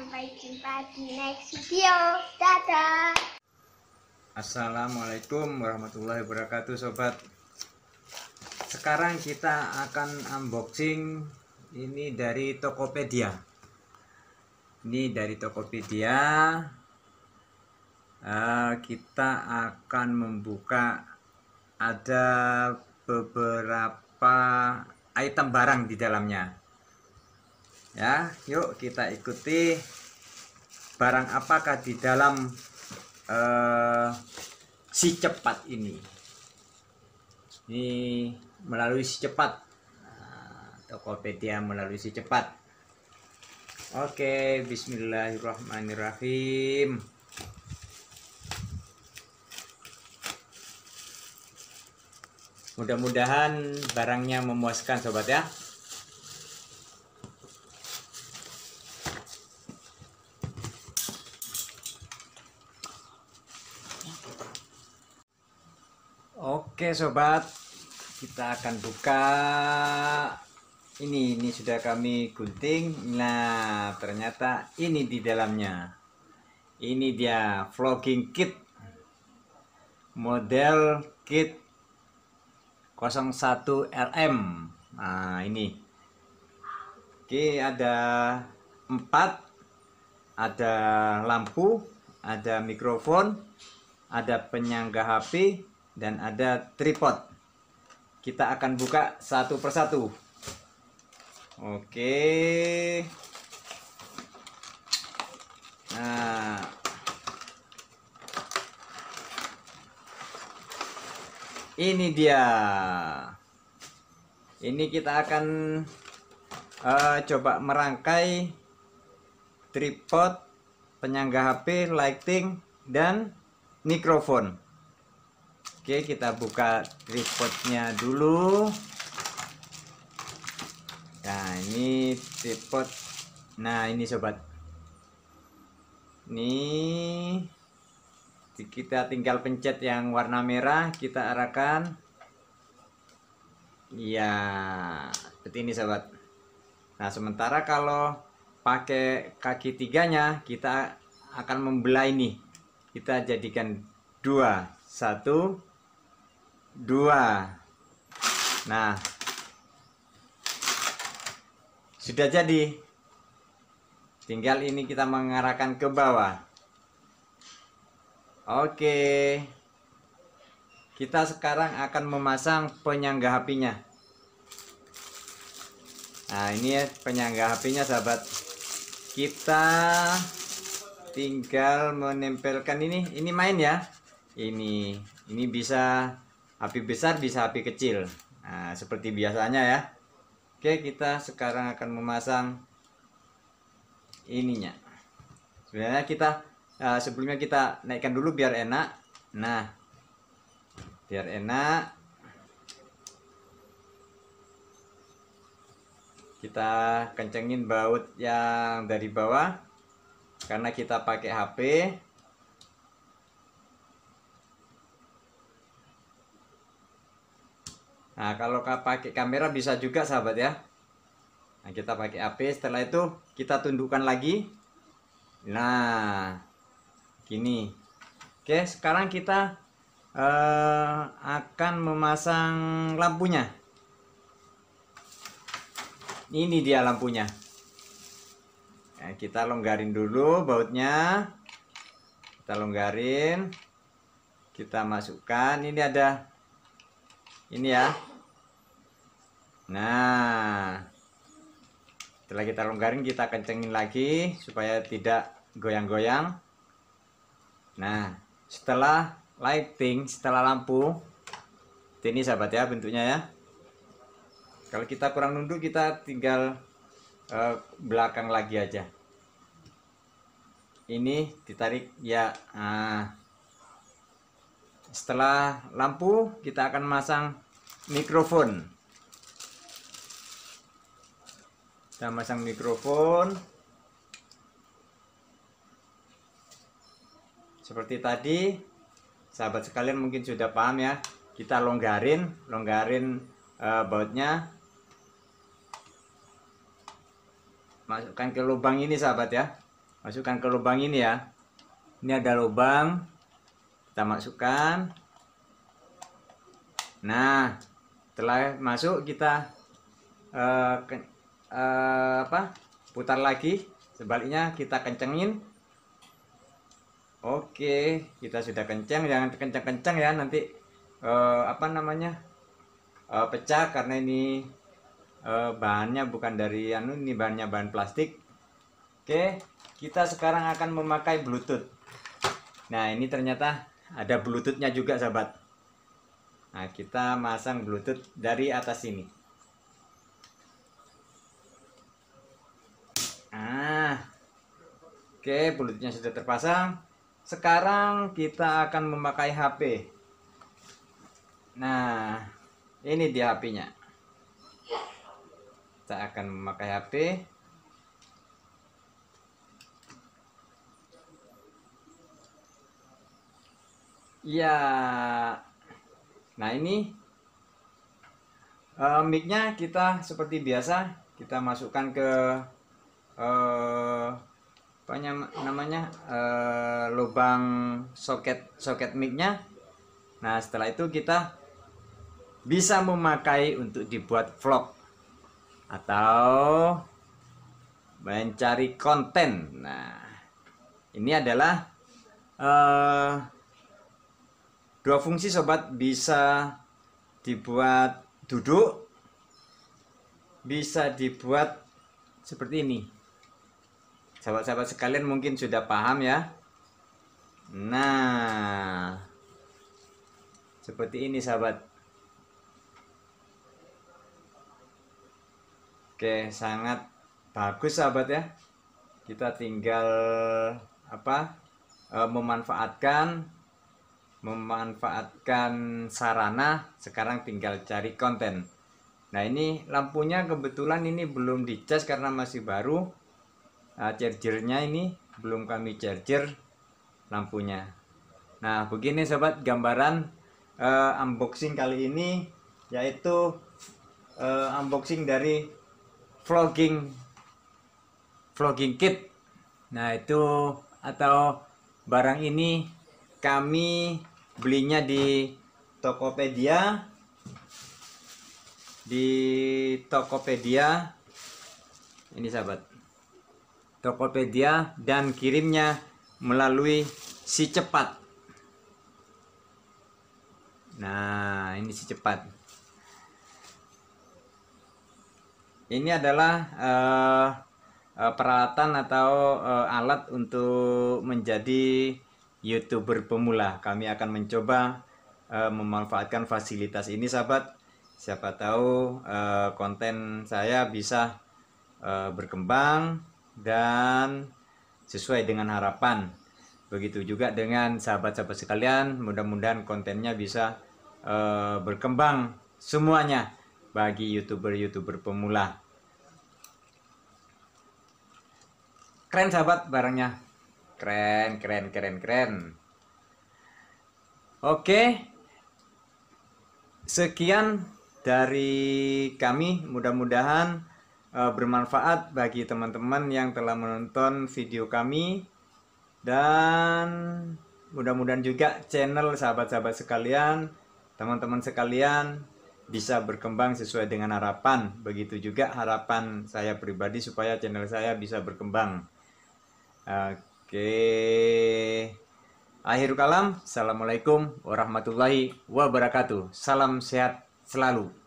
Sampai jumpa di next video. Dadah. Assalamualaikum warahmatullahi wabarakatuh sobat. Sekarang kita akan unboxing ini dari Tokopedia. Ini dari Tokopedia. Ah, kita akan membuka ada beberapa item barang di dalamnya ya yuk kita ikuti barang apakah di dalam eh, si cepat ini ini melalui si cepat nah, Tokopedia melalui si cepat Oke Bismillahirrahmanirrahim mudah-mudahan barangnya memuaskan sobat ya Oke sobat, kita akan buka ini. Ini sudah kami gunting. Nah, ternyata ini di dalamnya. Ini dia vlogging kit model kit 01 RM. Nah, ini. Oke, ada empat, ada lampu, ada mikrofon, ada penyangga HP, dan ada tripod kita akan buka satu persatu oke nah ini dia ini kita akan uh, coba merangkai tripod penyangga HP lighting dan mikrofon Oke, kita buka tripodnya dulu. Nah, ini tripod. Nah, ini sobat. Ini kita tinggal pencet yang warna merah, kita arahkan. Ya seperti ini sobat. Nah, sementara kalau pakai kaki tiganya, kita akan membelah ini. Kita jadikan dua, satu, dua nah sudah jadi tinggal ini kita mengarahkan ke bawah oke kita sekarang akan memasang penyangga HP-nya nah ini ya, penyangga HP-nya sahabat kita tinggal menempelkan ini ini main ya ini ini bisa api besar bisa api kecil nah, seperti biasanya ya oke kita sekarang akan memasang ininya sebenarnya kita uh, sebelumnya kita naikkan dulu biar enak nah biar enak kita kencengin baut yang dari bawah karena kita pakai HP Nah, kalau pakai kamera bisa juga sahabat ya. Nah, kita pakai HP setelah itu kita tundukkan lagi. Nah, gini. Oke, sekarang kita eh, akan memasang lampunya. Ini dia lampunya. Nah, kita longgarin dulu bautnya. Kita longgarin. Kita masukkan. Ini ada ini ya Nah, setelah kita longgarin kita kencengin lagi supaya tidak goyang-goyang. Nah, setelah lighting, setelah lampu, ini sahabat ya bentuknya ya. Kalau kita kurang nunduk kita tinggal eh, belakang lagi aja. Ini ditarik ya. Nah, setelah lampu kita akan masang mikrofon. kita masang mikrofon seperti tadi sahabat sekalian mungkin sudah paham ya kita longgarin longgarin uh, bautnya masukkan ke lubang ini sahabat ya masukkan ke lubang ini ya ini ada lubang kita masukkan nah setelah masuk kita uh, uh, apa putar lagi sebaliknya kita kencengin oke kita sudah kenceng jangan kenceng-kenceng ya nanti uh, apa namanya uh, pecah karena ini uh, bahannya bukan dari anu ini bahannya bahan plastik oke kita sekarang akan memakai bluetooth nah ini ternyata ada bluetoothnya juga sahabat nah kita masang bluetooth dari atas ini Oke, bluetoothnya sudah terpasang. Sekarang kita akan memakai HP. Nah, ini dia HP-nya. Kita akan memakai HP. Ya. Nah, ini uh, mic-nya kita seperti biasa kita masukkan ke uh, pokoknya namanya uh, lubang soket soket micnya nah setelah itu kita bisa memakai untuk dibuat vlog atau mencari konten nah ini adalah uh, dua fungsi sobat bisa dibuat duduk bisa dibuat seperti ini Sahabat-sahabat sekalian mungkin sudah paham ya. Nah, seperti ini sahabat. Oke, sangat bagus sahabat ya. Kita tinggal apa? E, memanfaatkan memanfaatkan sarana, sekarang tinggal cari konten. Nah, ini lampunya kebetulan ini belum dicas karena masih baru uh, chargernya ini belum kami charger lampunya nah begini sobat gambaran uh, unboxing kali ini yaitu uh, unboxing dari vlogging vlogging kit nah itu atau barang ini kami belinya di Tokopedia di Tokopedia ini sahabat Tokopedia dan kirimnya melalui si cepat. Nah, ini si cepat. Ini adalah uh, uh, peralatan atau uh, alat untuk menjadi YouTuber pemula. Kami akan mencoba uh, memanfaatkan fasilitas ini, sahabat. Siapa tahu uh, konten saya bisa uh, berkembang dan sesuai dengan harapan. Begitu juga dengan sahabat-sahabat sekalian, mudah-mudahan kontennya bisa uh, berkembang semuanya bagi youtuber-youtuber pemula. Keren sahabat barangnya. Keren, keren, keren, keren. Oke. Sekian dari kami, mudah-mudahan Eh, bermanfaat bagi teman-teman yang telah menonton video kami dan mudah-mudahan juga channel sahabat-sahabat sekalian, teman-teman sekalian bisa berkembang sesuai dengan harapan. Begitu juga harapan saya pribadi supaya channel saya bisa berkembang. Oke. Akhir kalam, Assalamualaikum warahmatullahi wabarakatuh. Salam sehat selalu.